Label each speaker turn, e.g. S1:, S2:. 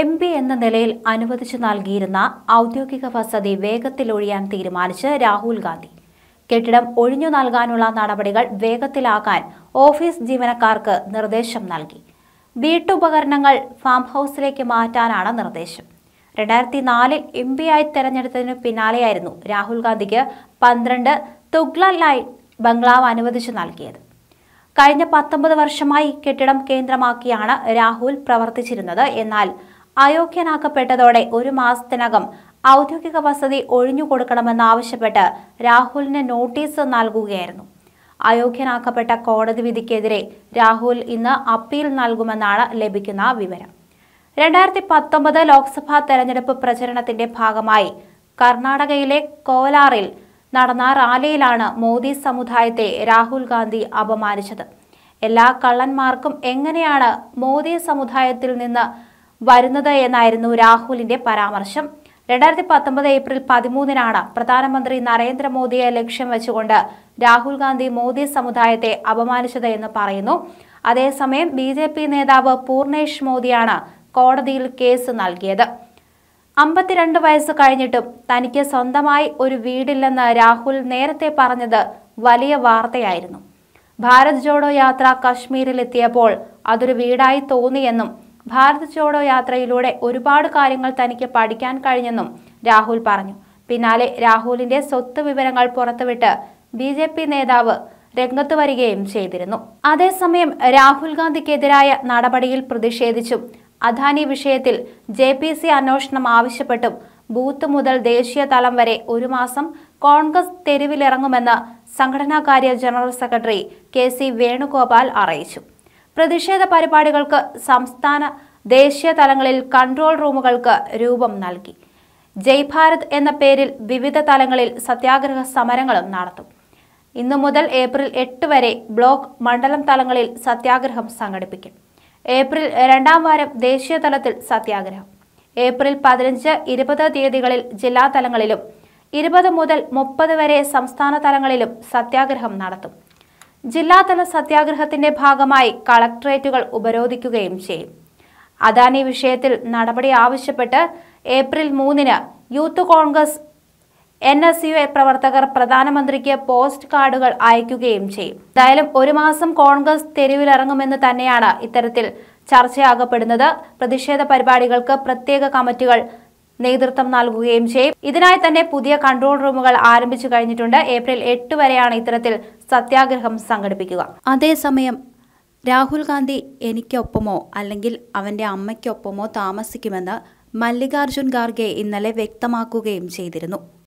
S1: M P എന്ന നിലയിൽ അനുവദിച്ചു നൽകിയിരുന്ന ഔദ്യോഗിക വസതി വേഗത്തിൽ ഒഴിയാൻ തീരുമാനിച്ച് രാഹുൽ ഗാന്ധി കെട്ടിടം ഒഴിഞ്ഞു നൽകാനുള്ള നടപടികൾ വേഗത്തിലാക്കാൻ ഓഫീസ് ജീവനക്കാർക്ക് നിർദ്ദേശം നൽകി വീട്ടുപകരണങ്ങൾ ഫാം ഹൗസിലേക്ക് മാറ്റാനാണ് നിർദ്ദേശം രണ്ടായിരത്തി നാലിൽ എം ആയി തെരഞ്ഞെടുത്തതിനു പിന്നാലെയായിരുന്നു രാഹുൽ ഗാന്ധിക്ക് പന്ത്രണ്ട് തുഗ്ലൻ ലൈൻ ബംഗ്ലാവ് അനുവദിച്ചു നൽകിയത് കഴിഞ്ഞ പത്തൊമ്പത് വർഷമായി കെട്ടിടം കേന്ദ്രമാക്കിയാണ് രാഹുൽ പ്രവർത്തിച്ചിരുന്നത് എന്നാൽ അയോഗ്യനാക്കപ്പെട്ടതോടെ ഒരു മാസത്തിനകം ഔദ്യോഗിക വസതി ഒഴിഞ്ഞുകൊടുക്കണമെന്നാവശ്യപ്പെട്ട് രാഹുലിന് നോട്ടീസ് നൽകുകയായിരുന്നു അയോഗ്യനാക്കപ്പെട്ട കോടതി വിധിക്കെതിരെ രാഹുൽ ഇന്ന് അപ്പീൽ നൽകുമെന്നാണ് ലഭിക്കുന്ന വിവരം രണ്ടായിരത്തി പത്തൊമ്പത് ലോക്സഭാ തെരഞ്ഞെടുപ്പ് പ്രചരണത്തിന്റെ ഭാഗമായി കർണാടകയിലെ കോലാറിൽ നടന്ന റാലിയിലാണ് മോദി സമുദായത്തെ രാഹുൽ ഗാന്ധി അപമാനിച്ചത് എല്ലാ കള്ളന്മാർക്കും എങ്ങനെയാണ് മോദി സമുദായത്തിൽ നിന്ന് വരുന്നത് എന്നായിരുന്നു രാഹുലിന്റെ പരാമർശം രണ്ടായിരത്തി പത്തൊമ്പത് ഏപ്രിൽ പതിമൂന്നിനാണ് പ്രധാനമന്ത്രി നരേന്ദ്രമോദിയെ ലക്ഷ്യം വെച്ചുകൊണ്ട് രാഹുൽ ഗാന്ധി മോദി സമുദായത്തെ അപമാനിച്ചത് എന്ന് പറയുന്നു അതേസമയം ബി ജെ പി നേതാവ് പൂർണേഷ് മോദിയാണ് കോടതിയിൽ കേസ് നൽകിയത് അമ്പത്തിരണ്ട് വയസ്സ് കഴിഞ്ഞിട്ടും തനിക്ക് സ്വന്തമായി ഒരു വീടില്ലെന്ന് രാഹുൽ നേരത്തെ പറഞ്ഞത് വലിയ വാർത്തയായിരുന്നു ഭാരത് ജോഡോ യാത്ര കശ്മീരിലെത്തിയപ്പോൾ അതൊരു വീടായി തോന്നിയെന്നും ഭാരത് ജോഡോ യാത്രയിലൂടെ ഒരുപാട് കാര്യങ്ങൾ തനിക്ക് പഠിക്കാൻ കഴിഞ്ഞെന്നും രാഹുൽ പറഞ്ഞു പിന്നാലെ രാഹുലിന്റെ സ്വത്ത് വിവരങ്ങൾ പുറത്തുവിട്ട് ബി ജെ പി നേതാവ് രംഗത്ത് വരികയും ചെയ്തിരുന്നു അതേസമയം രാഹുൽ ഗാന്ധിക്കെതിരായ നടപടിയിൽ പ്രതിഷേധിച്ചും അദാനി വിഷയത്തിൽ ജെ പി സി അന്വേഷണം ആവശ്യപ്പെട്ടും ബൂത്ത് മുതൽ ദേശീയ തലം വരെ ഒരു മാസം കോൺഗ്രസ് തെരുവിലിറങ്ങുമെന്ന് സംഘടനാ കാര്യ general secretary K C Venugopal അറിയിച്ചു പ്രതിഷേധ പരിപാടികൾക്ക് സംസ്ഥാന ദേശീയ തലങ്ങളിൽ കൺട്രോൾ റൂമുകൾക്ക് രൂപം നൽകി ജയ് ഭാരത് എന്ന പേരിൽ വിവിധ തലങ്ങളിൽ സത്യാഗ്രഹ സമരങ്ങളും നടത്തും ഇന്നു മുതൽ ഏപ്രിൽ എട്ട് വരെ ബ്ലോക്ക് മണ്ഡലം തലങ്ങളിൽ സത്യാഗ്രഹം സംഘടിപ്പിക്കും ഏപ്രിൽ രണ്ടാം വാരം ദേശീയ തലത്തിൽ സത്യാഗ്രഹം ഏപ്രിൽ പതിനഞ്ച് ഇരുപത് തീയതികളിൽ ജില്ലാ തലങ്ങളിലും ഇരുപത് മുതൽ മുപ്പത് വരെ സംസ്ഥാന തലങ്ങളിലും സത്യാഗ്രഹം നടത്തും ജില്ലാതല സത്യാഗ്രഹത്തിന്റെ ഭാഗമായി കളക്ടറേറ്റുകൾ ഉപരോധിക്കുകയും ചെയ്യും അദാനി വിഷയത്തിൽ നടപടി ആവശ്യപ്പെട്ട് ഏപ്രിൽ മൂന്നിന് youth Congress N S U പ്രവർത്തകർ പ്രധാനമന്ത്രിക്ക് പോസ്റ്റ് കാർഡുകൾ അയക്കുകയും ചെയ്യും എന്തായാലും ഒരു മാസം കോൺഗ്രസ് തെരുവിലിറങ്ങുമെന്ന് തന്നെയാണ് ഇത്തരത്തിൽ ചർച്ചയാകപ്പെടുന്നത് പ്രതിഷേധ പരിപാടികൾക്ക് പ്രത്യേക കമ്മിറ്റികൾ നേതൃത്വം നൽകുകയും ചെയ്യും ഇതിനായി തന്നെ പുതിയ കൺട്രോൾ റൂമുകൾ ആരംഭിച്ചു കഴിഞ്ഞിട്ടുണ്ട് ഏപ്രിൽ എട്ട് വരെയാണ് ഇത്തരത്തിൽ സത്യാഗ്രഹം സംഘടിപ്പിക്കുക അതേസമയം രാഹുൽ ഗാന്ധി എനിക്കൊപ്പമോ അല്ലെങ്കിൽ അവൻ്റെ അമ്മയ്ക്കൊപ്പമോ താമസിക്കുമെന്ന് മല്ലികാർജുൻ ഖാർഗെ ഇന്നലെ വ്യക്തമാക്കുകയും ചെയ്തിരുന്നു